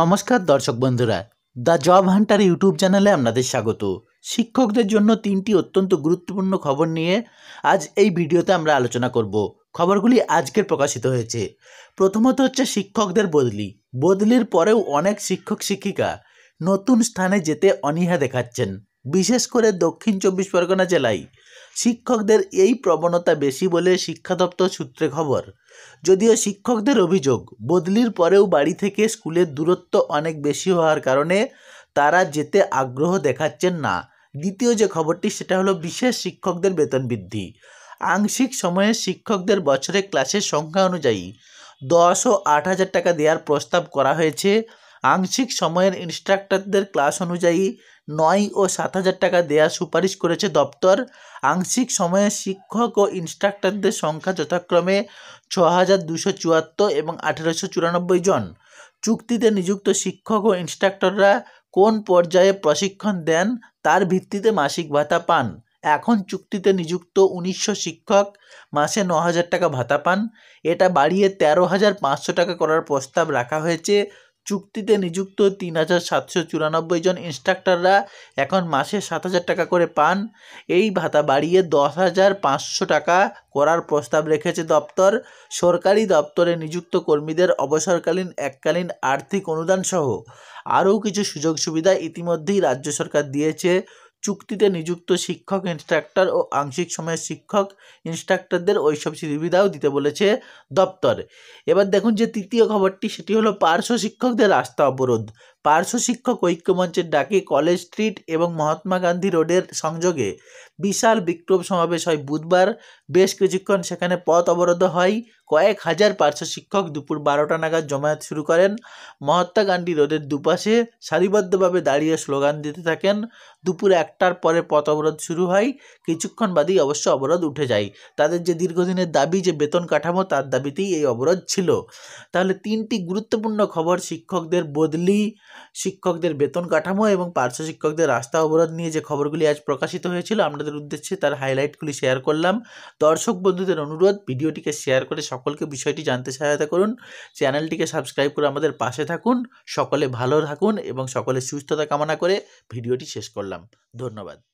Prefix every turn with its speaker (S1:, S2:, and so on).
S1: নমস্কার দর্শক বন্ধুরা দ্য জব হান্টার ইউটিউব চ্যানেলে আপনাদের স্বাগত শিক্ষকদের জন্য তিনটি অত্যন্ত গুরুত্বপূর্ণ খবর নিয়ে আজ এই ভিডিওতে আমরা আলোচনা করব খবরগুলি আজকের প্রকাশিত হয়েছে প্রথমত হচ্ছে শিক্ষকদের বদলি বদলির পরেও অনেক শিক্ষক শিক্ষিকা নতুন স্থানে যেতে অনীহা দেখাচ্ছেন বিশেষ করে দক্ষিণ চব্বিশ পরগনা জেলায় শিক্ষকদের এই প্রবণতা বেশি বলে শিক্ষা দপ্তর সূত্রে খবর যদিও শিক্ষকদের অভিযোগ বদলির পরেও বাড়ি থেকে স্কুলের দূরত্ব অনেক বেশি হওয়ার কারণে তারা যেতে আগ্রহ দেখাচ্ছেন না দ্বিতীয় যে খবরটি সেটা হলো বিশেষ শিক্ষকদের বেতন বৃদ্ধি আংশিক সময়ে শিক্ষকদের বছরে ক্লাসের সংখ্যা অনুযায়ী দশ ও আট হাজার টাকা দেওয়ার প্রস্তাব করা হয়েছে আংশিক সময়ের ইনস্ট্রাক্টরদের ক্লাস অনুযায়ী নয় ও সাত হাজার টাকা দেওয়ার সুপারিশ করেছে দপ্তর আংশিক সময়ে শিক্ষক ও ইনস্ট্রাক্টরদের সংখ্যা যথাক্রমে ছ হাজার দুশো চুয়াত্তর এবং আঠেরোশো চুরানব্বই জন চুক্তিতে নিযুক্ত শিক্ষক ও ইনস্ট্রাক্টররা কোন পর্যায়ে প্রশিক্ষণ দেন তার ভিত্তিতে মাসিক ভাতা পান এখন চুক্তিতে নিযুক্ত উনিশশো শিক্ষক মাসে ন হাজার টাকা ভাতা পান এটা বাড়িয়ে তেরো হাজার পাঁচশো টাকা করার প্রস্তাব রাখা হয়েছে চুক্তিতে নিযুক্ত তিন হাজার সাতশো চুরানব্বই জন ইনস্ট্রাক্টররা এখন মাসে সাত হাজার টাকা করে পান এই ভাতা বাড়িয়ে দশ হাজার পাঁচশো টাকা করার প্রস্তাব রেখেছে দপ্তর সরকারি দপ্তরে নিযুক্ত কর্মীদের অবসরকালীন এককালীন আর্থিক অনুদানসহ আরও কিছু সুযোগ সুবিধা ইতিমধ্যেই রাজ্য সরকার দিয়েছে চুক্তিতে নিযুক্ত শিক্ষক ইনস্ট্রাক্টর ও আংশিক সময়ের শিক্ষক ইনস্ট্রাক্টরদের ওইসব সুবিধাও দিতে বলেছে দপ্তর এবার দেখুন যে তৃতীয় খবরটি সেটি হলো পার্শ্ব শিক্ষকদের রাস্তা অবরোধ পার্শ্ব শিক্ষক ঐক্যমঞ্চের ডাকে কলেজ স্ট্রিট এবং মহাত্মা গান্ধী রোডের সংযোগে বিশাল বিক্ষোভ সমাবেশ হয় বুধবার বেশ কিছুক্ষণ সেখানে পথ অবরোধ হয় কয়েক হাজার পার্শ্ব শিক্ষক দুপুর বারোটা নাগাদ জমায়েত শুরু করেন মহাত্মা গান্ধী রোডের দুপাশে সারিবদ্ধভাবে দাঁড়িয়ে স্লোগান দিতে থাকেন দুপুর একটার পরে পথ অবরোধ শুরু হয় কিছুক্ষণ বাদেই অবশ্য অবরোধ উঠে যায় তাদের যে দীর্ঘদিনের দাবি যে বেতন কাঠামো তার দাবিতেই এই অবরোধ ছিল তাহলে তিনটি গুরুত্বপূর্ণ খবর শিক্ষকদের বদলি শিক্ষকদের বেতন কাঠামো এবং পার্শ্ব শিক্ষকদের রাস্তা অবরোধ নিয়ে যে খবরগুলি আজ প্রকাশিত হয়েছিল আপনাদের উদ্দেশ্যে তার হাইলাইটগুলি শেয়ার করলাম দর্শক বন্ধুদের অনুরোধ ভিডিওটিকে শেয়ার করে সকলকে বিষয়টি জানতে সহায়তা করুন চ্যানেলটিকে সাবস্ক্রাইব করে আমাদের পাশে থাকুন সকলে ভালো থাকুন এবং সকলে সুস্থতা কামনা করে ভিডিওটি শেষ করলাম ধন্যবাদ